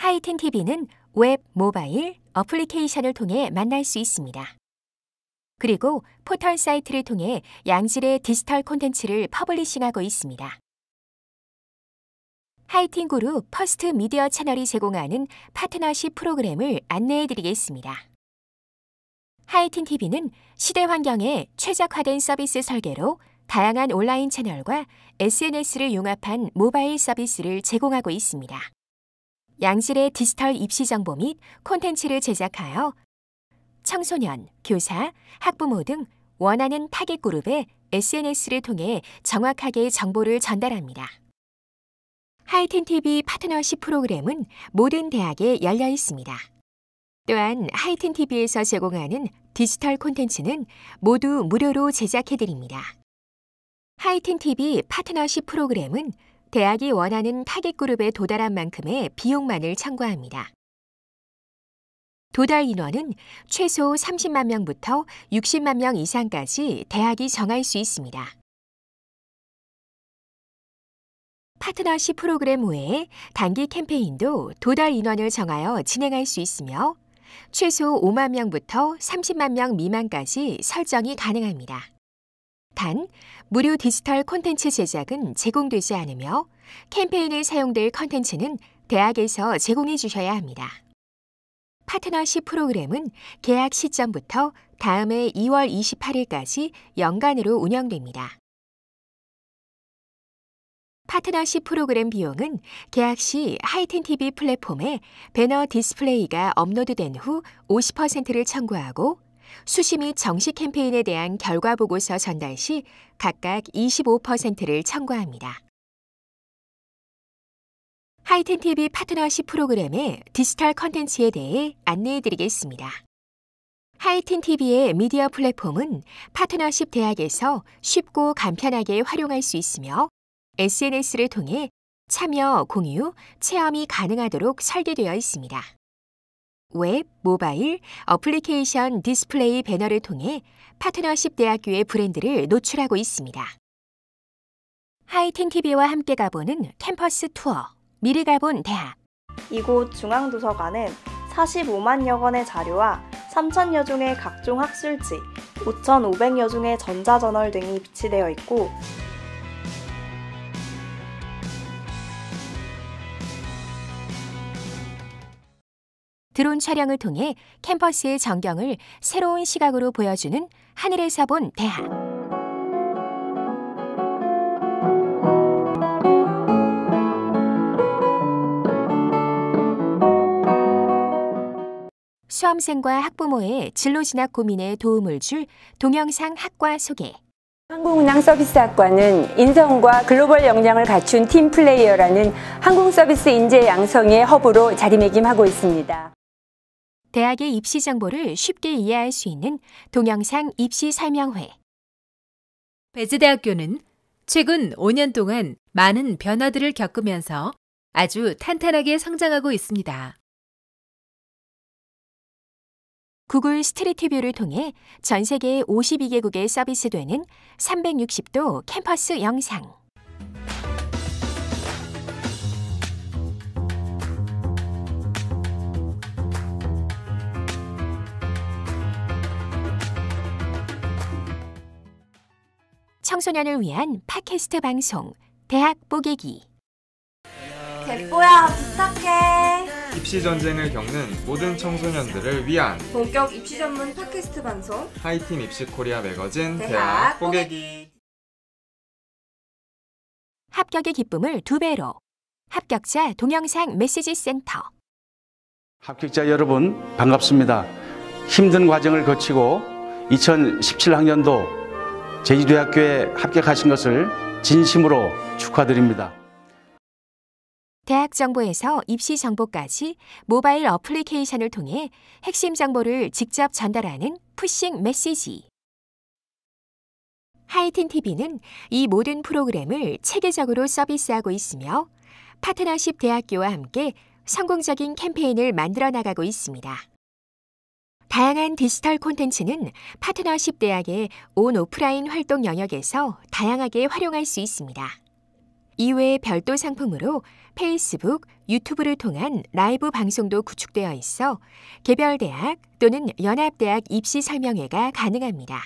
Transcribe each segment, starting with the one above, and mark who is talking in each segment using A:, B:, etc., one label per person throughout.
A: 하이틴 TV는 웹, 모바일, 어플리케이션을 통해 만날 수 있습니다. 그리고 포털 사이트를 통해 양질의 디지털 콘텐츠를 퍼블리싱하고 있습니다. 하이틴 그룹 퍼스트 미디어 채널이 제공하는 파트너십 프로그램을 안내해 드리겠습니다. 하이틴 TV는 시대 환경에 최적화된 서비스 설계로 다양한 온라인 채널과 SNS를 융합한 모바일 서비스를 제공하고 있습니다. 양질의 디지털 입시 정보 및 콘텐츠를 제작하여 청소년, 교사, 학부모 등 원하는 타겟 그룹에 SNS를 통해 정확하게 정보를 전달합니다. 하이틴 TV 파트너십 프로그램은 모든 대학에 열려 있습니다. 또한 하이틴 TV에서 제공하는 디지털 콘텐츠는 모두 무료로 제작해 드립니다. 하이틴 TV 파트너십 프로그램은 대학이 원하는 타겟그룹에 도달한 만큼의 비용만을 청구합니다. 도달 인원은 최소 30만 명부터 60만 명 이상까지 대학이 정할 수 있습니다. 파트너십 프로그램 외에 단기 캠페인도 도달 인원을 정하여 진행할 수 있으며 최소 5만 명부터 30만 명 미만까지 설정이 가능합니다. 단, 무료 디지털 콘텐츠 제작은 제공되지 않으며 캠페인에 사용될 콘텐츠는 대학에서 제공해 주셔야 합니다. 파트너십 프로그램은 계약 시점부터 다음해 2월 28일까지 연간으로 운영됩니다. 파트너십 프로그램 비용은 계약 시 하이텐 TV 플랫폼에 배너 디스플레이가 업로드된 후 50%를 청구하고 수시 및 정시 캠페인에 대한 결과 보고서 전달 시 각각 25%를 청구합니다. 하이텐TV 파트너십 프로그램의 디지털 컨텐츠에 대해 안내해드리겠습니다. 하이틴TV의 미디어 플랫폼은 파트너십 대학에서 쉽고 간편하게 활용할 수 있으며 SNS를 통해 참여, 공유, 체험이 가능하도록 설계되어 있습니다. 웹, 모바일, 어플리케이션 디스플레이 배너를 통해 파트너십 대학교의 브랜드를 노출하고 있습니다. 하이틴TV와 함께 가보는 캠퍼스 투어, 미리 가본 대학. 이곳 중앙도서관은 45만여 권의 자료와 3천여 종의 각종 학술지, 5,500여 종의 전자저널 등이 비치되어 있고 드론 촬영을 통해 캠퍼스의 전경을 새로운 시각으로 보여주는 하늘에서 본 대학. 수험생과 학부모의 진로 진학 고민에 도움을 줄 동영상 학과 소개. 항공운항 서비스학과는 인성과 글로벌 역량을 갖춘 팀플레이어라는 항공서비스 인재 양성의 허브로 자리매김하고 있습니다. 대학의 입시 정보를 쉽게 이해할 수 있는 동영상 입시 설명회. 배즈대학교는 최근 5년 동안 많은 변화들을 겪으면서 아주 탄탄하게 성장하고 있습니다. 구글 스트리트뷰를 통해 전 세계 52개국에 서비스되는 360도 캠퍼스 영상. 청소년을 위한 팟캐스트 방송 대학 보객이 대포야 부탁해 입시 전쟁을 겪는 모든 청소년들을 위한 본격 입시 전문 팟캐스트 방송 하이틴 입시 코리아 매거진 대학, 보객이 합격의 기쁨을 두 배로 합격자 동영상 메시지 센터 합격자 여러분 반갑습니다. 힘든 과정을 거치고 2017학년도 제주대학교에 합격하신 것을 진심으로 축하드립니다. 대학 정보에서 입시 정보까지 모바일 어플리케이션을 통해 핵심 정보를 직접 전달하는 푸싱 메시지. 하이틴 TV는 이 모든 프로그램을 체계적으로 서비스하고 있으며 파트너십 대학교와 함께 성공적인 캠페인을 만들어 나가고 있습니다. 다양한 디지털 콘텐츠는 파트너십 대학의 온 오프라인 활동 영역에서 다양하게 활용할 수 있습니다. 이외에 별도 상품으로 페이스북, 유튜브를 통한 라이브 방송도 구축되어 있어 개별 대학 또는 연합 대학 입시 설명회가 가능합니다.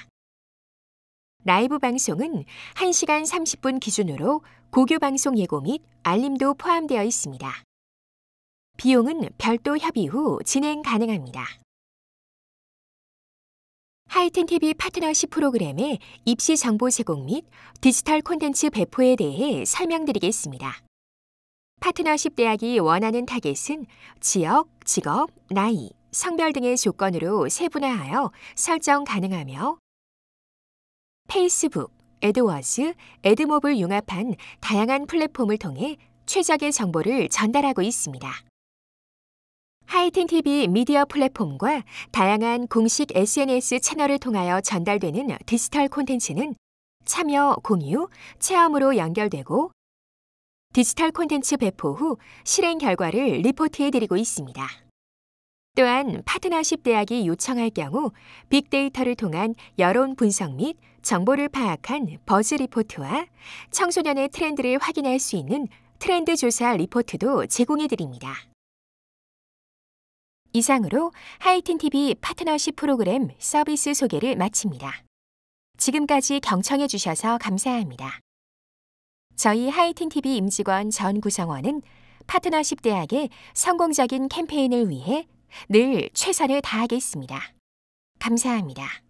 A: 라이브 방송은 1시간 30분 기준으로 고교 방송 예고 및 알림도 포함되어 있습니다. 비용은 별도 협의 후 진행 가능합니다. 하이텐TV 파트너십 프로그램의 입시 정보 제공 및 디지털 콘텐츠 배포에 대해 설명드리겠습니다. 파트너십 대학이 원하는 타겟은 지역, 직업, 나이, 성별 등의 조건으로 세분화하여 설정 가능하며 페이스북, 에드워즈, 에드몹을 융합한 다양한 플랫폼을 통해 최적의 정보를 전달하고 있습니다. 하이틴 TV 미디어 플랫폼과 다양한 공식 SNS 채널을 통하여 전달되는 디지털 콘텐츠는 참여, 공유, 체험으로 연결되고 디지털 콘텐츠 배포 후 실행 결과를 리포트해드리고 있습니다. 또한 파트너십 대학이 요청할 경우 빅데이터를 통한 여론 분석 및 정보를 파악한 버즈 리포트와 청소년의 트렌드를 확인할 수 있는 트렌드 조사 리포트도 제공해드립니다. 이상으로 하이틴TV 파트너십 프로그램 서비스 소개를 마칩니다. 지금까지 경청해 주셔서 감사합니다. 저희 하이틴TV 임직원 전 구성원은 파트너십 대학의 성공적인 캠페인을 위해 늘 최선을 다하겠습니다. 감사합니다.